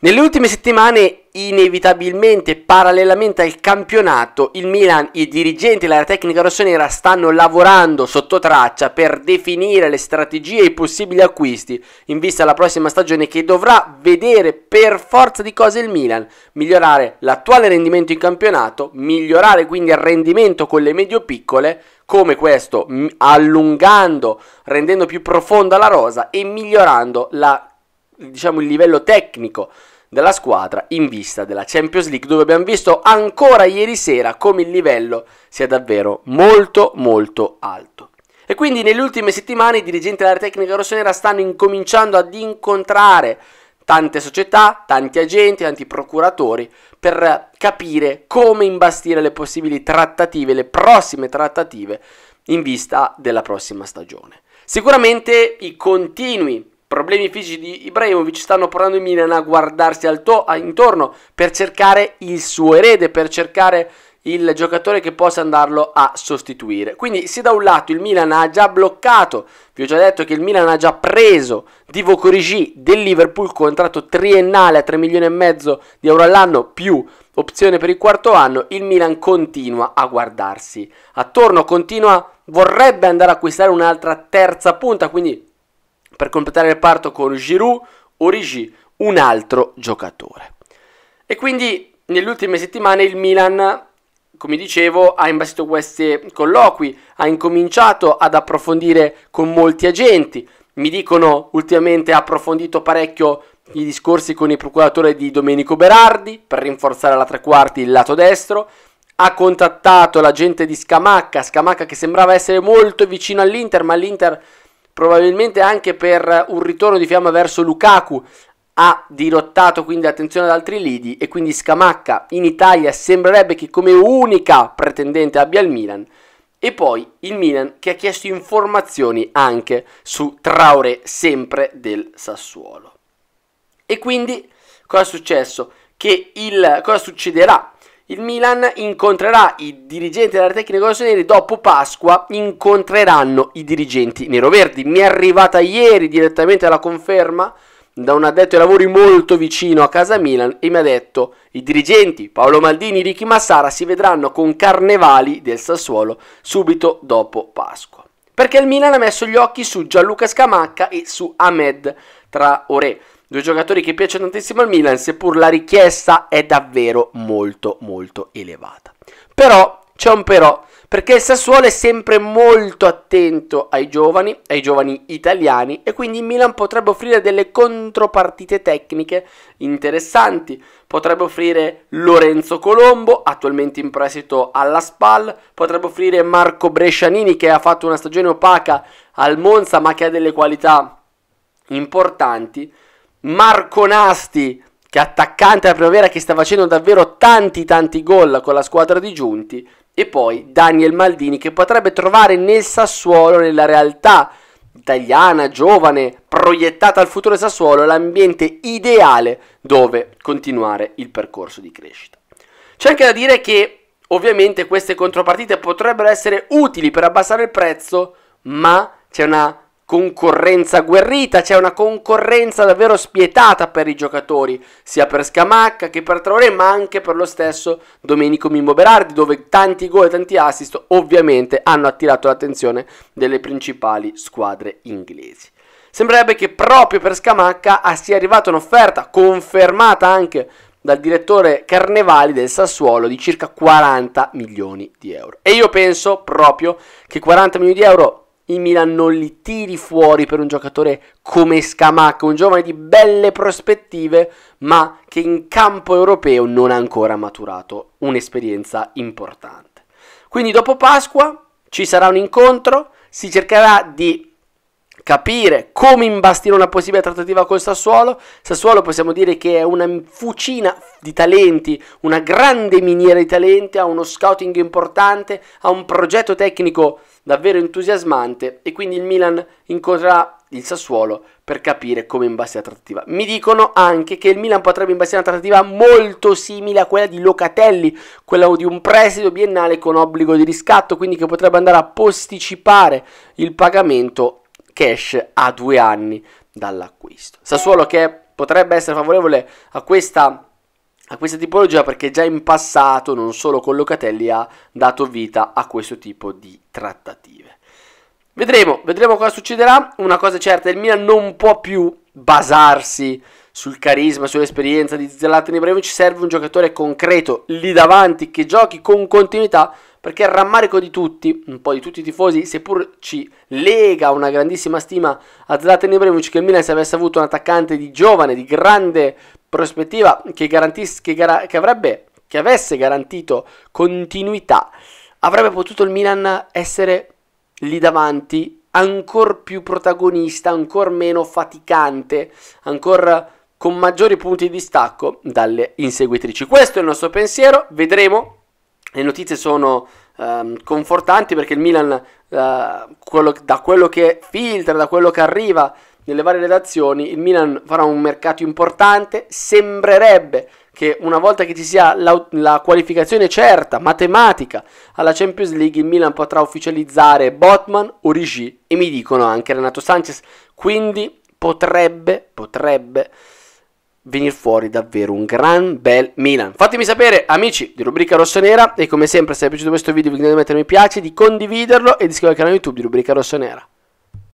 Nelle ultime settimane, inevitabilmente, parallelamente al campionato, il Milan, i dirigenti e l'area tecnica rossonera stanno lavorando sotto traccia per definire le strategie e i possibili acquisti in vista della prossima stagione che dovrà vedere per forza di cose il Milan migliorare l'attuale rendimento in campionato, migliorare quindi il rendimento con le medio-piccole, come questo, allungando, rendendo più profonda la rosa e migliorando la diciamo, il livello tecnico della squadra in vista della Champions League dove abbiamo visto ancora ieri sera come il livello sia davvero molto molto alto. E quindi nelle ultime settimane i dirigenti della tecnica rossonera stanno incominciando ad incontrare tante società, tanti agenti, tanti procuratori per capire come imbastire le possibili trattative, le prossime trattative in vista della prossima stagione. Sicuramente i continui Problemi fisici di Ibrahimovic stanno portando il Milan a guardarsi al to- intorno per cercare il suo erede, per cercare il giocatore che possa andarlo a sostituire. Quindi se da un lato il Milan ha già bloccato, vi ho già detto che il Milan ha già preso Divo Corigi del Liverpool, contratto triennale a 3 milioni e mezzo di euro all'anno più opzione per il quarto anno, il Milan continua a guardarsi attorno, continua, vorrebbe andare a acquistare un'altra terza punta, quindi per completare il parto con Giroud, Origi, un altro giocatore. E quindi nelle ultime settimane il Milan, come dicevo, ha imbastito questi colloqui, ha incominciato ad approfondire con molti agenti. Mi dicono ultimamente ha approfondito parecchio i discorsi con il procuratore di Domenico Berardi per rinforzare la tre quarti il lato destro. Ha contattato l'agente di Scamacca, Scamacca che sembrava essere molto vicino all'Inter, ma l'Inter probabilmente anche per un ritorno di fiamma verso Lukaku ha dirottato quindi attenzione ad altri lidi e quindi Scamacca in Italia sembrerebbe che come unica pretendente abbia il Milan e poi il Milan che ha chiesto informazioni anche su Traoré sempre del Sassuolo. E quindi cosa è successo? Che il, cosa succederà il Milan incontrerà i dirigenti della tecnica rossoneri dopo Pasqua, incontreranno i dirigenti neroverdi. Mi è arrivata ieri direttamente la conferma da un addetto ai lavori molto vicino a casa Milan e mi ha detto i dirigenti Paolo Maldini e Ricky Massara si vedranno con Carnevali del Sassuolo subito dopo Pasqua. Perché il Milan ha messo gli occhi su Gianluca Scamacca e su Ahmed Traoré. Due giocatori che piacciono tantissimo al Milan, seppur la richiesta è davvero molto molto elevata. Però c'è un però, perché il Sassuolo è sempre molto attento ai giovani, ai giovani italiani e quindi il Milan potrebbe offrire delle contropartite tecniche interessanti. Potrebbe offrire Lorenzo Colombo, attualmente in prestito alla SPAL, potrebbe offrire Marco Brescianini che ha fatto una stagione opaca al Monza ma che ha delle qualità importanti Marco Nasti, che è attaccante a primavera, che sta facendo davvero tanti tanti gol con la squadra di Giunti, e poi Daniel Maldini, che potrebbe trovare nel Sassuolo, nella realtà italiana, giovane, proiettata al futuro Sassuolo, l'ambiente ideale dove continuare il percorso di crescita. C'è anche da dire che ovviamente queste contropartite potrebbero essere utili per abbassare il prezzo, ma c'è una concorrenza guerrita, c'è una concorrenza davvero spietata per i giocatori, sia per Scamacca che per Traoré, ma anche per lo stesso Domenico Mimmo Berardi, dove tanti gol e tanti assist ovviamente hanno attirato l'attenzione delle principali squadre inglesi. Sembrerebbe che proprio per Scamacca sia arrivata un'offerta confermata anche dal direttore Carnevali del Sassuolo di circa 40 milioni di euro. E io penso proprio che 40 milioni di euro il Milan non li tiri fuori per un giocatore come Scamacca, un giovane di belle prospettive, ma che in campo europeo non ha ancora maturato un'esperienza importante. Quindi dopo Pasqua ci sarà un incontro, si cercherà di capire come imbastire una possibile trattativa con Sassuolo. Sassuolo possiamo dire che è una fucina di talenti, una grande miniera di talenti, ha uno scouting importante, ha un progetto tecnico davvero entusiasmante e quindi il Milan incontrerà il Sassuolo per capire come imbastire la trattativa. Mi dicono anche che il Milan potrebbe imbastire una trattativa molto simile a quella di Locatelli, quella di un prestito biennale con obbligo di riscatto, quindi che potrebbe andare a posticipare il pagamento cash a due anni dall'acquisto. Sassuolo che potrebbe essere favorevole a questa a questa tipologia perché già in passato, non solo con Locatelli, ha dato vita a questo tipo di trattative. Vedremo, vedremo cosa succederà. Una cosa certa, il Milan non può più basarsi sul carisma, sull'esperienza di Zlatan Ibrahimovic, serve un giocatore concreto lì davanti che giochi con continuità perché il rammarico di tutti, un po' di tutti i tifosi, seppur ci lega una grandissima stima a Zlatan Ibrahimovic che il Milan se avesse avuto un attaccante di giovane, di grande prospettiva che, che, gara- che, avrebbe, che avesse garantito continuità, avrebbe potuto il Milan essere lì davanti ancora più protagonista, ancora meno faticante, ancora con maggiori punti di stacco dalle inseguitrici. Questo è il nostro pensiero, vedremo le notizie sono um, confortanti perché il Milan, uh, quello, da quello che filtra, da quello che arriva nelle varie redazioni, il Milan farà un mercato importante. Sembrerebbe che una volta che ci sia la, la qualificazione certa, matematica, alla Champions League, il Milan potrà ufficializzare Botman, Origi e mi dicono anche Renato Sanchez. Quindi potrebbe, potrebbe venire fuori davvero un gran bel Milan. Fatemi sapere amici di Rubrica Rossonera e come sempre se vi è piaciuto questo video vi chiedo di mettere mi piace, di condividerlo e di iscrivervi al canale YouTube di Rubrica Rossonera.